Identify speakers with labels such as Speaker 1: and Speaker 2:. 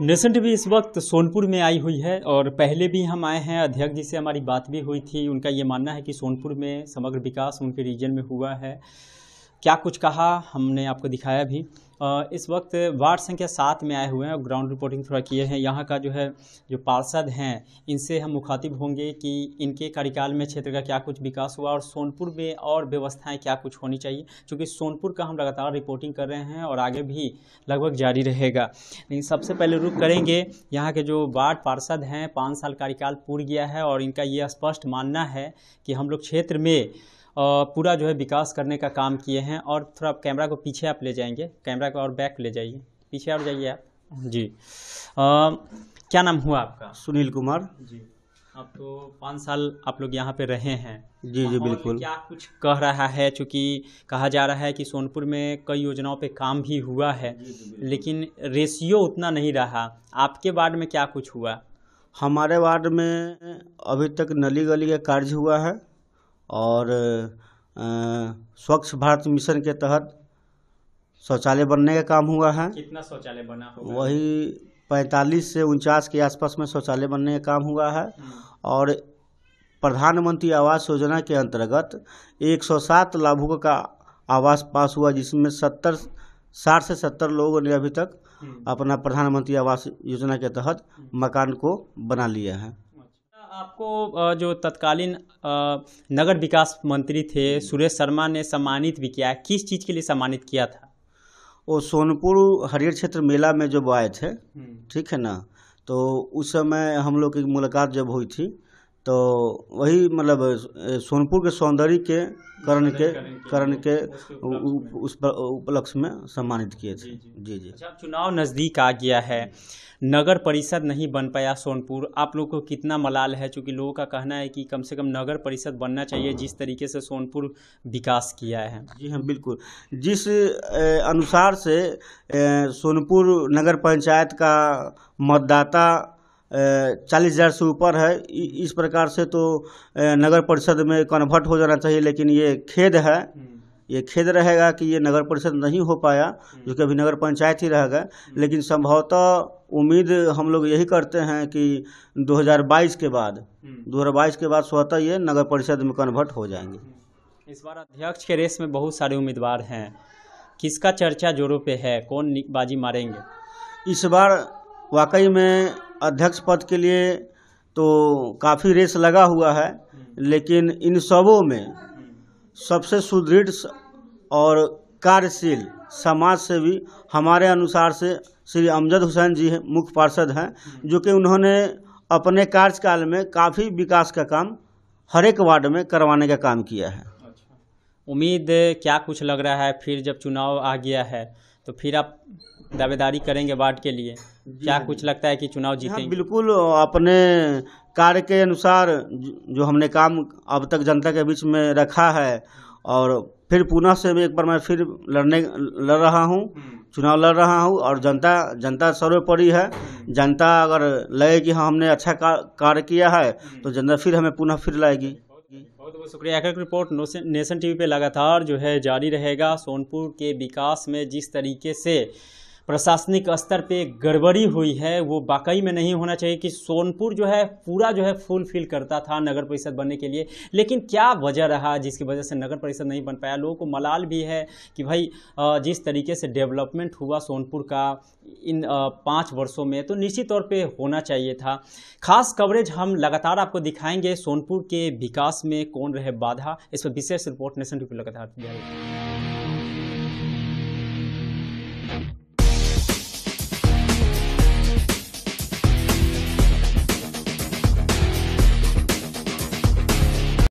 Speaker 1: Nation TV इस वक्त सोनपुर में आई हुई है और पहले भी हम आए हैं अध्यक्ष जी से हमारी बात भी हुई थी उनका ये मानना है कि सोनपुर में समग्र विकास उनके रीजन में हुआ है क्या कुछ कहा हमने आपको दिखाया भी इस वक्त वार्ड संख्या सात में आए हुए हैं और ग्राउंड रिपोर्टिंग थोड़ा किए हैं यहाँ का जो है जो पार्षद हैं इनसे हम मुखातिब होंगे कि इनके कार्यकाल में क्षेत्र का क्या कुछ विकास हुआ और सोनपुर में और व्यवस्थाएं क्या कुछ होनी चाहिए क्योंकि सोनपुर का हम लगातार रिपोर्टिंग कर रहे हैं और आगे भी लगभग जारी रहेगा लेकिन सबसे पहले रुख करेंगे यहाँ के जो वार्ड पार्षद हैं पाँच साल कार्यकाल पूर्ण गया है और इनका ये स्पष्ट मानना है कि हम लोग क्षेत्र में पूरा जो है विकास करने का काम किए हैं और थोड़ा आप कैमरा को पीछे आप ले जाएंगे कैमरा को और बैक ले जाइए पीछे और जाइए आप जी आ, क्या नाम हुआ आपका सुनील कुमार जी आप तो पाँच साल आप लोग यहाँ पे रहे हैं जी जी बिल्कुल क्या कुछ कह रहा है चूँकि कहा जा रहा है कि सोनपुर में कई योजनाओं पे काम भी हुआ है जी जी लेकिन रेशियो उतना नहीं रहा आपके वार्ड में क्या कुछ हुआ
Speaker 2: हमारे वार्ड में अभी तक नली गली का कार्य हुआ है और स्वच्छ भारत मिशन के तहत शौचालय बनने का काम हुआ है
Speaker 1: कितना शौचालय बना होगा
Speaker 2: वही पैंतालीस से उनचास के आसपास में शौचालय बनने का काम हुआ है हम्म। और प्रधानमंत्री आवास योजना के अंतर्गत 107 लाभुकों का आवास पास हुआ जिसमें 70 साठ से सत्तर लोगों ने अभी तक हम्म। अपना प्रधानमंत्री आवास योजना के तहत हम्म। मकान को बना लिया है
Speaker 1: आपको जो तत्कालीन नगर विकास मंत्री थे हम्म। सुरेश शर्मा ने सम्मानित भी किया किस चीज़ के लिए सम्मानित किया था वो सोनपुर
Speaker 2: हरियर क्षेत्र मेला में जब आए थे हम्म। ठीक है ना तो उस समय हम लोग की मुलाकात जब हुई थी तो वही मतलब सोनपुर के सौंदर्य के करण के करण के उस उपलक्ष्य में सम्मानित किए थे जी जी अच्छा
Speaker 1: चुनाव नज़दीक आ गया है नगर परिषद नहीं बन पाया सोनपुर आप लोगों को कितना मलाल है चूँकि लोगों का कहना है कि कम से कम नगर परिषद बनना चाहिए जिस तरीके से सोनपुर विकास किया है जी हाँ बिल्कुल
Speaker 2: जिस अनुसार से सोनपुर नगर पंचायत का मतदाता चालीस हज़ार से ऊपर है इस प्रकार से तो नगर परिषद में कन्वर्ट हो जाना चाहिए लेकिन ये खेद है हम्म। ये खेद रहेगा कि ये नगर परिषद नहीं हो पाया जो कि अभी नगर पंचायत ही रह गए हम्म। लेकिन संभवतः उम्मीद हम लोग यही करते हैं कि 2022 के बाद 2022 हम्म। के बाद स्वतः ये नगर परिषद में कन्वर्ट हो जाएंगे
Speaker 1: इस बार अध्यक्ष के रेस में बहुत सारे उम्मीदवार हैं किसका चर्चा जोरों पे है कौन बाजी मारेंगे इस बार वाकई में अध्यक्ष पद के लिए
Speaker 2: तो काफ़ी रेस लगा हुआ है लेकिन इन सबों में सबसे सुदृढ़ और कार्यशील समाज से भी हमारे अनुसार से श्री अमजद हुसैन जी मुख्य पार्षद हैं जो कि उन्होंने अपने कार्यकाल में काफ़ी विकास का काम हर एक वार्ड में करवाने का काम किया है अच्छा।
Speaker 1: उम्मीद क्या कुछ लग रहा है फिर जब चुनाव आ गया है तो फिर आप दावेदारी करेंगे वार्ड के लिए क्या कुछ लगता है कि चुनाव हाँ, जीतेंगे हाँ,
Speaker 2: बिल्कुल अपने कार्य के अनुसार जो हमने काम अब तक जनता के बीच में रखा है और फिर पुनः से एक बार मैं फिर लड़ने लड़ रहा हूँ हम्म। चुनाव लड़ रहा हूँ और जनता जनता सर्वोपरि है हम्म। जनता अगर लगे कि हाँ हमने अच्छा कार्य किया है हम्म। तो जनता फिर हमें पुनः फिर लाएगी
Speaker 1: बहुत शुक्रिया आकर रिपोर्ट नेशन टीवी पे लगातार जो है जारी रहेगा सोनपुर के विकास में जिस तरीके से प्रशासनिक स्तर पे गड़बड़ी हुई है वो वाकई में नहीं होना चाहिए कि सोनपुर जो है पूरा जो है फुलफिल करता था नगर परिषद बनने के लिए लेकिन क्या वजह रहा जिसकी वजह से नगर परिषद नहीं बन पाया लोगों को मलाल भी है कि भाई जिस तरीके से डेवलपमेंट हुआ सोनपुर का इन पाँच वर्षों में तो निश्चित तौर पे होना चाहिए था खास कवरेज हम लगातार आपको दिखाएंगे सोनपुर के विकास में कौन रहे बाधा इस पर विशेष रिपोर्ट नेशन रिव्यू लगातार जारी